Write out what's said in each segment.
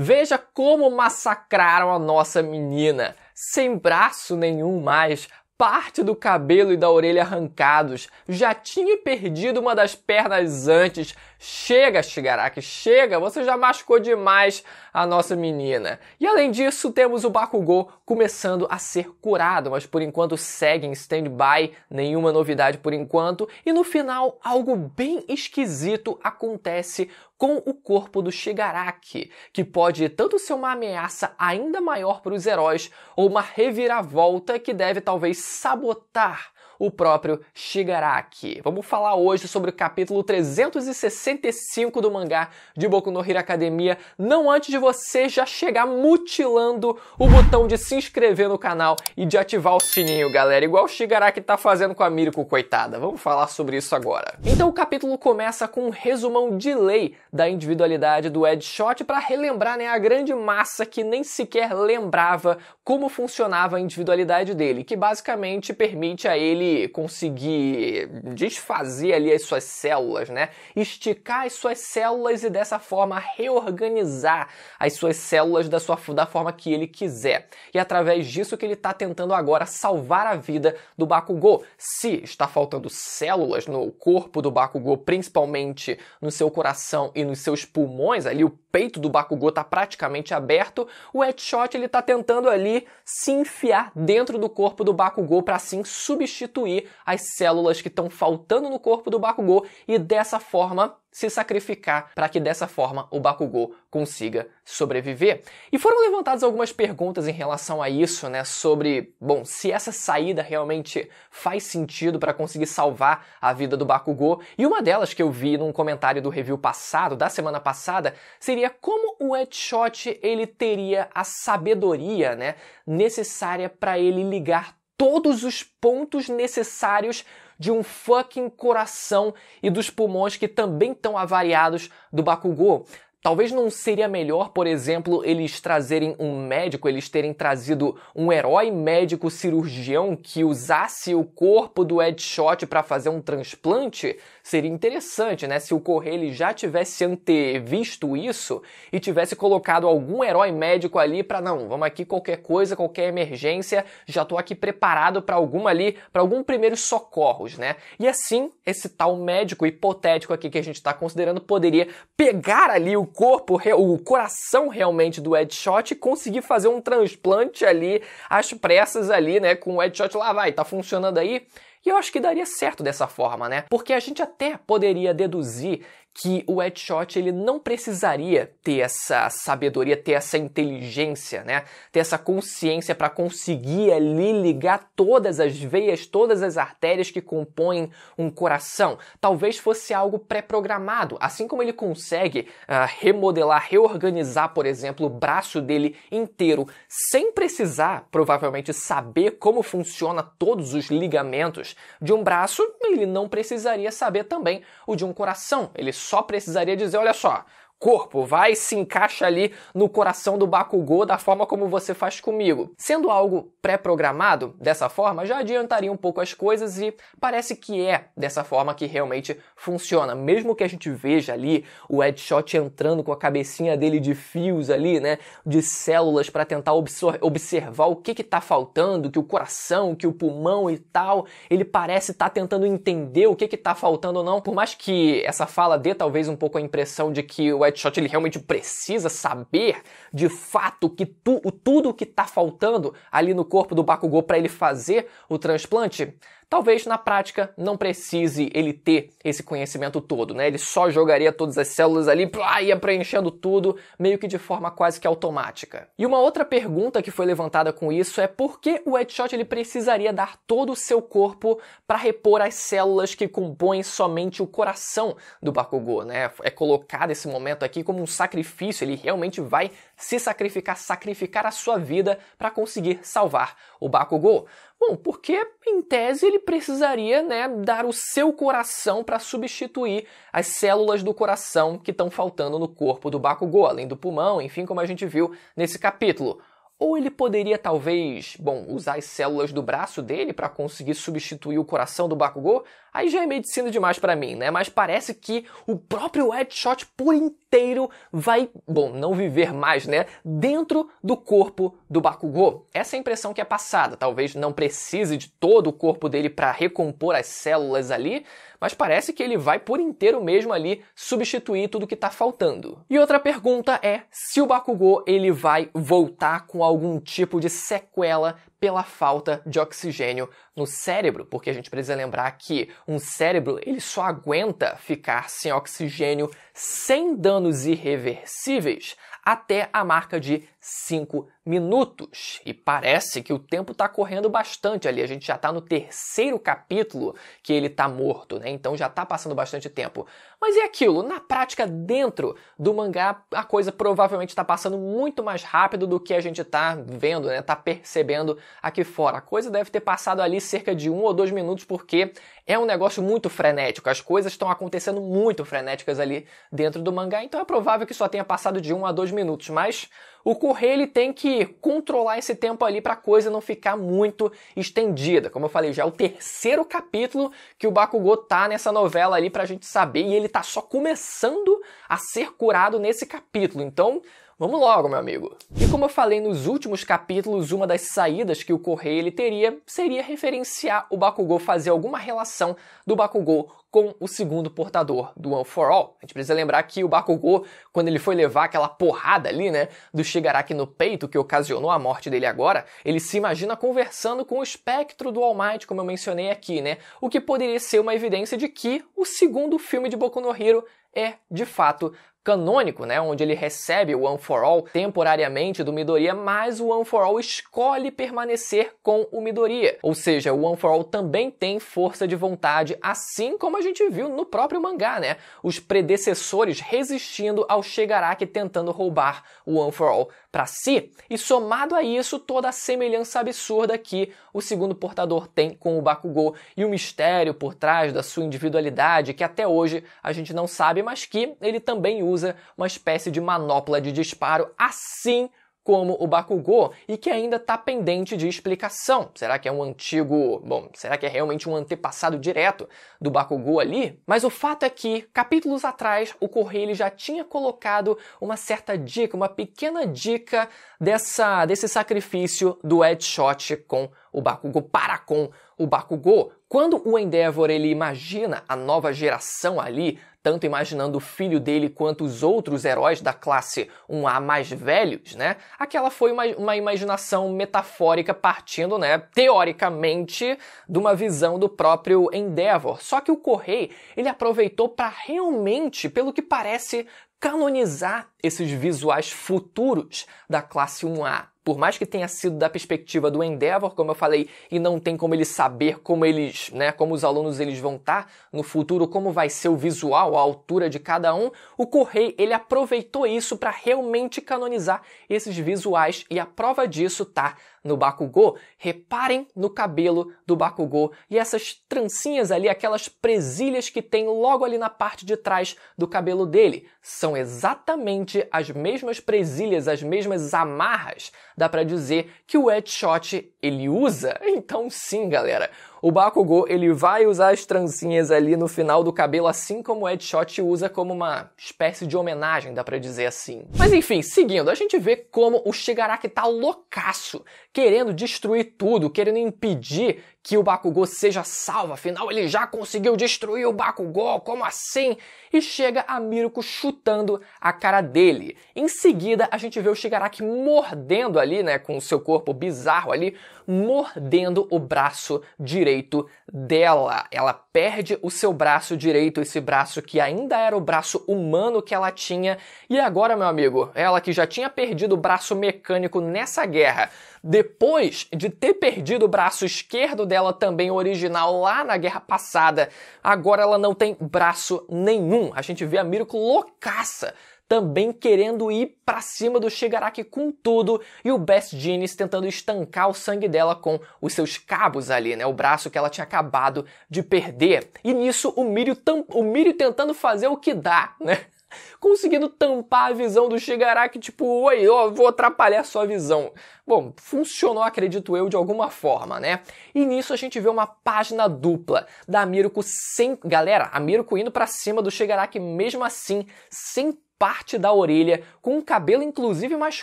Veja como massacraram a nossa menina. Sem braço nenhum mais, parte do cabelo e da orelha arrancados, já tinha perdido uma das pernas antes, Chega, Shigaraki, chega, você já machucou demais a nossa menina. E além disso, temos o Bakugou começando a ser curado, mas por enquanto segue em stand-by, nenhuma novidade por enquanto, e no final algo bem esquisito acontece com o corpo do Shigaraki, que pode tanto ser uma ameaça ainda maior para os heróis ou uma reviravolta que deve talvez sabotar o próprio Shigaraki. Vamos falar hoje sobre o capítulo 365 do mangá de Boku no Hero Academia, não antes de você já chegar mutilando o botão de se inscrever no canal e de ativar o sininho, galera, igual o Shigaraki tá fazendo com a Mirko, coitada. Vamos falar sobre isso agora. Então o capítulo começa com um resumão de lei da individualidade do Ed Shot para relembrar né, a grande massa que nem sequer lembrava como funcionava a individualidade dele, que basicamente permite a ele conseguir, desfazer ali as suas células, né? Esticar as suas células e dessa forma reorganizar as suas células da, sua, da forma que ele quiser. E através disso que ele está tentando agora salvar a vida do Bakugou. Se está faltando células no corpo do Bakugou, principalmente no seu coração e nos seus pulmões, ali o peito do Bakugou está praticamente aberto, o Headshot ele está tentando ali se enfiar dentro do corpo do Bakugou para assim substituir substituir as células que estão faltando no corpo do Bakugou e dessa forma se sacrificar para que dessa forma o Bakugou consiga sobreviver. E foram levantadas algumas perguntas em relação a isso, né, sobre, bom, se essa saída realmente faz sentido para conseguir salvar a vida do Bakugou. E uma delas que eu vi num comentário do review passado, da semana passada, seria como o Headshot ele teria a sabedoria, né, necessária para ele ligar todos os pontos necessários de um fucking coração e dos pulmões que também estão avariados do Bakugou. Talvez não seria melhor, por exemplo, eles trazerem um médico, eles terem trazido um herói médico cirurgião que usasse o corpo do Headshot para fazer um transplante? Seria interessante, né, se o Correia ele já tivesse antevisto isso e tivesse colocado algum herói médico ali para não, vamos aqui qualquer coisa, qualquer emergência, já tô aqui preparado para alguma ali, para algum primeiros socorros, né? E assim, esse tal médico hipotético aqui que a gente está considerando poderia pegar ali o corpo, o coração realmente do Headshot e conseguir fazer um transplante ali às pressas ali, né, com o Headshot lá vai, tá funcionando aí? E eu acho que daria certo dessa forma, né? Porque a gente até poderia deduzir que o Headshot ele não precisaria ter essa sabedoria, ter essa inteligência, né? Ter essa consciência para conseguir ali ligar todas as veias, todas as artérias que compõem um coração. Talvez fosse algo pré-programado, assim como ele consegue uh, remodelar, reorganizar, por exemplo, o braço dele inteiro, sem precisar, provavelmente, saber como funciona todos os ligamentos de um braço. Ele não precisaria saber também o de um coração. Ele só precisaria dizer: olha só, corpo, vai se encaixa ali no coração do Bakugou da forma como você faz comigo. Sendo algo pré-programado, dessa forma já adiantaria um pouco as coisas e parece que é dessa forma que realmente funciona. Mesmo que a gente veja ali o headshot entrando com a cabecinha dele de fios ali, né, de células para tentar observar o que que tá faltando, que o coração, que o pulmão e tal, ele parece estar tá tentando entender o que que tá faltando ou não, por mais que essa fala dê talvez um pouco a impressão de que o Shot ele realmente precisa saber de fato que tu, o, tudo o que está faltando ali no corpo do Bakugou para ele fazer o transplante? talvez na prática não precise ele ter esse conhecimento todo, né? Ele só jogaria todas as células ali, plá, ia preenchendo tudo, meio que de forma quase que automática. E uma outra pergunta que foi levantada com isso é por que o headshot ele precisaria dar todo o seu corpo para repor as células que compõem somente o coração do Bakugou, né? É colocado esse momento aqui como um sacrifício, ele realmente vai se sacrificar, sacrificar a sua vida para conseguir salvar o Bakugou? Bom, porque em tese ele precisaria né, dar o seu coração para substituir as células do coração que estão faltando no corpo do Bakugou, além do pulmão, enfim, como a gente viu nesse capítulo. Ou ele poderia talvez, bom, usar as células do braço dele para conseguir substituir o coração do Bakugou? Aí já é medicina demais para mim, né? Mas parece que o próprio Headshot por inteiro vai, bom, não viver mais, né, dentro do corpo do Bakugou, essa é impressão que é passada. Talvez não precise de todo o corpo dele para recompor as células ali, mas parece que ele vai por inteiro mesmo ali substituir tudo que está faltando. E outra pergunta é se o Bakugou ele vai voltar com algum tipo de sequela pela falta de oxigênio no cérebro, porque a gente precisa lembrar que um cérebro ele só aguenta ficar sem oxigênio sem danos irreversíveis até a marca de 5 minutos. E parece que o tempo está correndo bastante ali. A gente já está no terceiro capítulo que ele está morto, né? Então já está passando bastante tempo. Mas e aquilo? Na prática, dentro do mangá, a coisa provavelmente está passando muito mais rápido do que a gente está vendo, né? Tá percebendo aqui fora. A coisa deve ter passado ali cerca de um ou dois minutos, porque é um negócio muito frenético. As coisas estão acontecendo muito frenéticas ali dentro do mangá, então é provável que só tenha passado de um a dois minutos. Mas o Correio ele tem que controlar esse tempo ali para a coisa não ficar muito estendida. Como eu falei, já é o terceiro capítulo que o Bakugou tá nessa novela ali para a gente saber e ele tá só começando a ser curado nesse capítulo. Então, Vamos logo, meu amigo. E como eu falei nos últimos capítulos, uma das saídas que o Correia ele teria seria referenciar o Bakugou, fazer alguma relação do Bakugou com o segundo portador do One For All. A gente precisa lembrar que o Bakugou, quando ele foi levar aquela porrada ali, né, do Shigaraki no peito que ocasionou a morte dele agora, ele se imagina conversando com o espectro do All Might, como eu mencionei aqui, né? O que poderia ser uma evidência de que o segundo filme de Boku no Hero é, de fato, canônico, né, onde ele recebe o One for All temporariamente do Midoriya, mas o One for All escolhe permanecer com o Midoriya. Ou seja, o One for All também tem força de vontade, assim como a gente viu no próprio mangá, né? Os predecessores resistindo ao Shigaraki tentando roubar o One for All para si. E somado a isso, toda a semelhança absurda que o segundo portador tem com o Bakugou e o mistério por trás da sua individualidade que até hoje a gente não sabe, mas que ele também usa usa uma espécie de manopla de disparo, assim como o Bakugou, e que ainda está pendente de explicação. Será que é um antigo. Bom, será que é realmente um antepassado direto do Bakugou ali? Mas o fato é que, capítulos atrás, o Correio já tinha colocado uma certa dica, uma pequena dica dessa, desse sacrifício do headshot com o Bakugou para com o Bakugou. Quando o Endeavor ele imagina a nova geração ali tanto imaginando o filho dele quanto os outros heróis da classe 1A mais velhos, né? Aquela foi uma, uma imaginação metafórica partindo, né, teoricamente, de uma visão do próprio Endeavor. Só que o Correio, ele aproveitou para realmente, pelo que parece, canonizar esses visuais futuros da classe 1A por mais que tenha sido da perspectiva do Endeavor, como eu falei, e não tem como ele saber como eles, né, como os alunos eles vão estar tá no futuro, como vai ser o visual, a altura de cada um, o Correio ele aproveitou isso para realmente canonizar esses visuais e a prova disso tá no Bakugou. Reparem no cabelo do Bakugou e essas trancinhas ali, aquelas presilhas que tem logo ali na parte de trás do cabelo dele, são exatamente as mesmas presilhas, as mesmas amarras dá para dizer que o headshot ele usa? Então sim, galera, o Bakugou ele vai usar as trancinhas ali no final do cabelo, assim como o Headshot usa como uma espécie de homenagem, dá pra dizer assim. Mas enfim, seguindo, a gente vê como o Shigaraki tá loucaço, querendo destruir tudo, querendo impedir que o Bakugou seja salvo, afinal ele já conseguiu destruir o Bakugou, como assim? E chega a Miruko chutando a cara dele. Em seguida, a gente vê o Shigaraki mordendo ali, né, com o seu corpo bizarro ali, mordendo o braço direito dela. Ela perde o seu braço direito, esse braço que ainda era o braço humano que ela tinha. E agora, meu amigo, ela que já tinha perdido o braço mecânico nessa guerra, depois de ter perdido o braço esquerdo dela também original lá na guerra passada, agora ela não tem braço nenhum. A gente vê a Miracle loucaça também querendo ir para cima do Shigaraki com tudo e o Best Genius tentando estancar o sangue dela com os seus cabos ali, né? O braço que ela tinha acabado de perder. E nisso o Mirio, tam... o Mirio tentando fazer o que dá, né? conseguindo tampar a visão do Shigaraki, tipo, oi, eu vou atrapalhar sua visão. Bom, funcionou, acredito eu, de alguma forma, né? E nisso a gente vê uma página dupla da Miruko sem, galera, a Miruko indo para cima do Shigaraki mesmo assim, sem parte da orelha, com um cabelo inclusive mais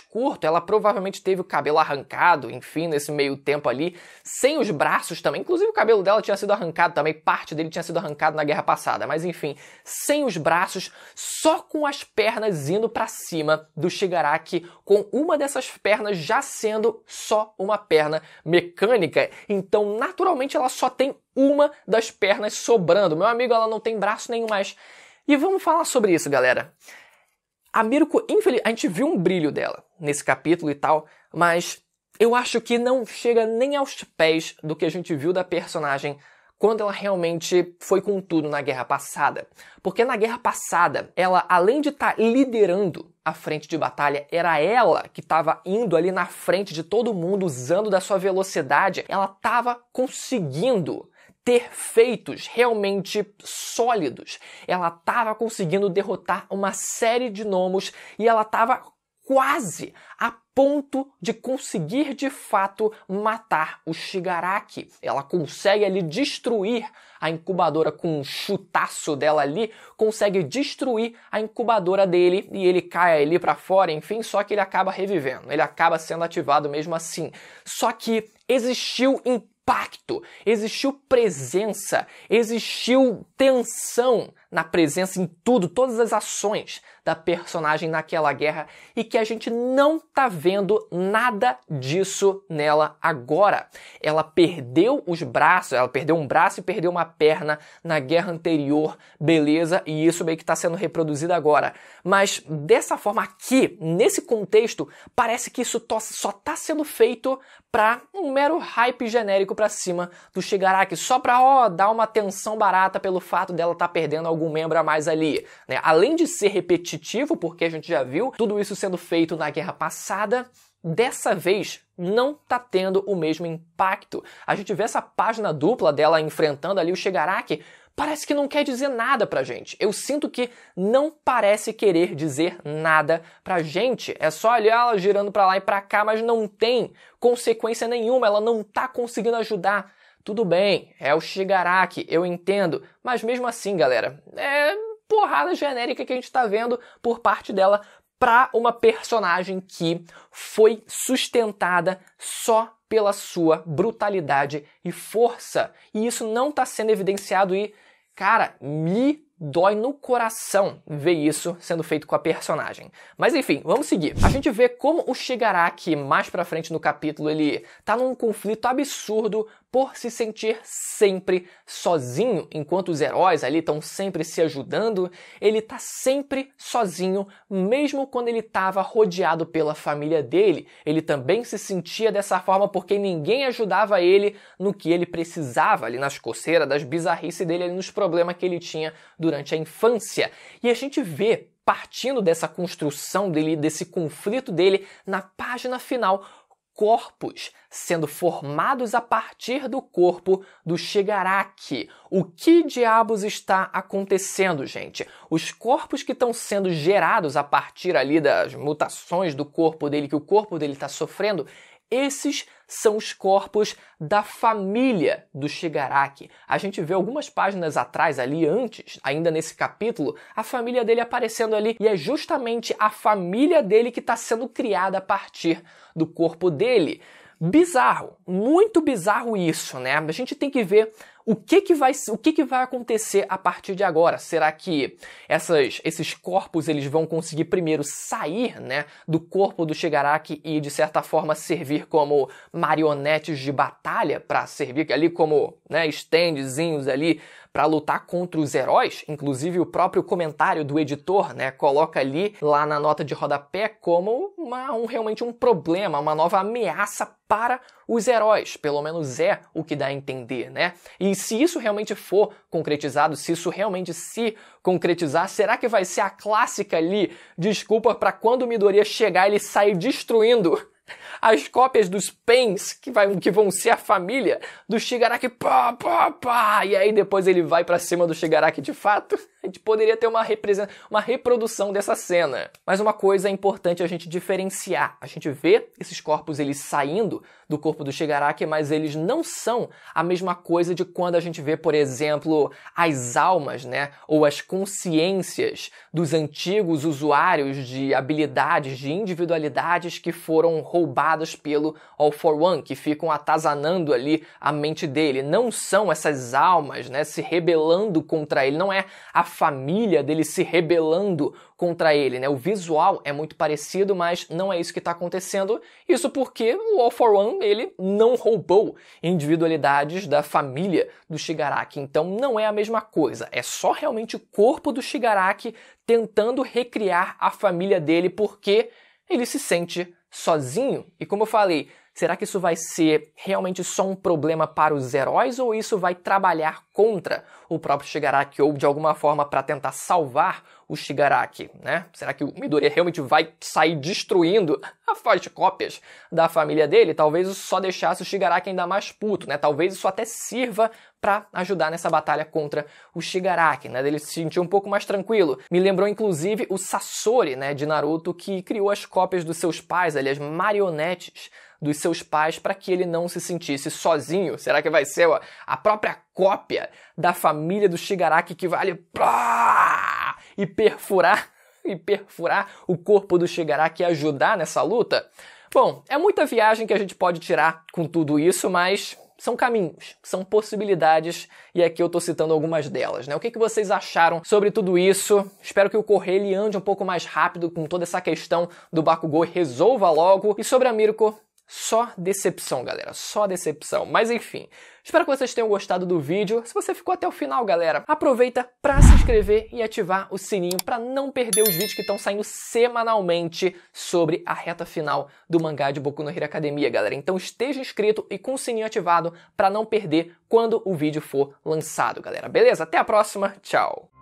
curto. Ela provavelmente teve o cabelo arrancado, enfim, nesse meio tempo ali, sem os braços também. Inclusive o cabelo dela tinha sido arrancado também, parte dele tinha sido arrancado na guerra passada, mas enfim, sem os braços, só com as pernas indo para cima do Shigaraki, com uma dessas pernas já sendo só uma perna mecânica. Então, naturalmente ela só tem uma das pernas sobrando. Meu amigo, ela não tem braço nenhum mais. E vamos falar sobre isso, galera. A Mirko, infelizmente, a gente viu um brilho dela nesse capítulo e tal, mas eu acho que não chega nem aos pés do que a gente viu da personagem quando ela realmente foi com tudo na guerra passada. Porque na guerra passada, ela, além de estar tá liderando a frente de batalha, era ela que estava indo ali na frente de todo mundo, usando da sua velocidade, ela estava conseguindo ter feitos realmente sólidos. Ela estava conseguindo derrotar uma série de gnomos e ela estava quase a ponto de conseguir de fato matar o Shigaraki. Ela consegue ali destruir a incubadora com um chutaço dela ali, consegue destruir a incubadora dele e ele cai ali para fora, enfim, só que ele acaba revivendo, ele acaba sendo ativado mesmo assim. Só que existiu em pacto, existiu presença, existiu tensão na presença em tudo, todas as ações da personagem naquela guerra e que a gente não tá vendo nada disso nela agora. Ela perdeu os braços, ela perdeu um braço e perdeu uma perna na guerra anterior, beleza, e isso meio que tá sendo reproduzido agora. Mas dessa forma aqui, nesse contexto, parece que isso só tá sendo feito para um mero hype genérico para cima do Shigaraki, só para ó, dar uma tensão barata pelo fato dela tá perdendo algum algum membro a mais ali. Né? Além de ser repetitivo, porque a gente já viu tudo isso sendo feito na guerra passada, dessa vez não tá tendo o mesmo impacto. A gente vê essa página dupla dela enfrentando ali o Shigaraki, parece que não quer dizer nada pra gente. Eu sinto que não parece querer dizer nada pra gente. É só olhar ela girando pra lá e pra cá, mas não tem consequência nenhuma, ela não tá conseguindo ajudar. Tudo bem, é o Shigaraki, eu entendo, mas mesmo assim, galera, é porrada genérica que a gente tá vendo por parte dela para uma personagem que foi sustentada só pela sua brutalidade e força. E isso não está sendo evidenciado e, cara, me dói no coração ver isso sendo feito com a personagem. Mas enfim, vamos seguir. A gente vê como o Shigaraki mais para frente no capítulo ele tá num conflito absurdo por se sentir sempre sozinho, enquanto os heróis ali estão sempre se ajudando, ele está sempre sozinho, mesmo quando ele estava rodeado pela família dele. Ele também se sentia dessa forma porque ninguém ajudava ele no que ele precisava ali nas coceiras, das bizarrices dele, ali nos problemas que ele tinha durante a infância. E a gente vê partindo dessa construção dele, desse conflito dele na página final, corpos sendo formados a partir do corpo do Shigaraki. O que diabos está acontecendo, gente? Os corpos que estão sendo gerados a partir ali das mutações do corpo dele, que o corpo dele está sofrendo, esses são os corpos da família do Shigaraki. A gente vê algumas páginas atrás ali antes, ainda nesse capítulo, a família dele aparecendo ali e é justamente a família dele que está sendo criada a partir do corpo dele. Bizarro, muito bizarro isso, né? A gente tem que ver o que que vai, o que que vai acontecer a partir de agora? Será que essas, esses corpos eles vão conseguir primeiro sair, né, do corpo do Shigaraki e de certa forma servir como marionetes de batalha para servir ali como, né, standzinhos ali para lutar contra os heróis, inclusive o próprio comentário do editor, né, coloca ali lá na nota de rodapé como uma, um, realmente um problema, uma nova ameaça para os heróis, pelo menos é o que dá a entender, né? E se isso realmente for concretizado, se isso realmente se concretizar, será que vai ser a clássica ali desculpa para quando o Midoriya chegar ele sair destruindo as cópias dos Pens, que, vai, que vão ser a família do Shigaraki, pá, pá, pá, e aí depois ele vai para cima do Shigaraki de fato? a gente poderia ter uma, uma reprodução dessa cena. Mas uma coisa é importante a gente diferenciar. A gente vê esses corpos eles saindo do corpo do Shigaraki, mas eles não são a mesma coisa de quando a gente vê, por exemplo, as almas, né, ou as consciências dos antigos usuários de habilidades, de individualidades que foram roubadas pelo All for One, que ficam atazanando ali a mente dele. Não são essas almas, né, se rebelando contra ele. Não é a família dele se rebelando contra ele, né? O visual é muito parecido, mas não é isso que está acontecendo. Isso porque o All for One, ele não roubou individualidades da família do Shigaraki. Então não é a mesma coisa, é só realmente o corpo do Shigaraki tentando recriar a família dele porque ele se sente sozinho. E como eu falei, Será que isso vai ser realmente só um problema para os heróis ou isso vai trabalhar contra o próprio Shigaraki ou de alguma forma para tentar salvar o Shigaraki, né? Será que o Midoriya realmente vai sair destruindo a forte cópias da família dele? Talvez isso só deixasse o Shigaraki ainda mais puto, né? Talvez isso até sirva para ajudar nessa batalha contra o Shigaraki, né? Ele se sentiu um pouco mais tranquilo. Me lembrou inclusive o Sasori, né, de Naruto, que criou as cópias dos seus pais, ali as marionetes dos seus pais para que ele não se sentisse sozinho? Será que vai ser ó, a própria cópia da família do Shigaraki que vai ali e perfurar e perfurar o corpo do Shigaraki e ajudar nessa luta? Bom, é muita viagem que a gente pode tirar com tudo isso, mas são caminhos, são possibilidades, e aqui eu estou citando algumas delas. Né? O que, que vocês acharam sobre tudo isso? Espero que o Correio ande um pouco mais rápido com toda essa questão do Bakugou e resolva logo. E sobre a Mirko, só decepção, galera. Só decepção. Mas enfim, espero que vocês tenham gostado do vídeo. Se você ficou até o final, galera, aproveita para se inscrever e ativar o sininho para não perder os vídeos que estão saindo semanalmente sobre a reta final do mangá de Boku no Hero Academia, galera. Então esteja inscrito e com o sininho ativado para não perder quando o vídeo for lançado, galera. Beleza? Até a próxima. Tchau.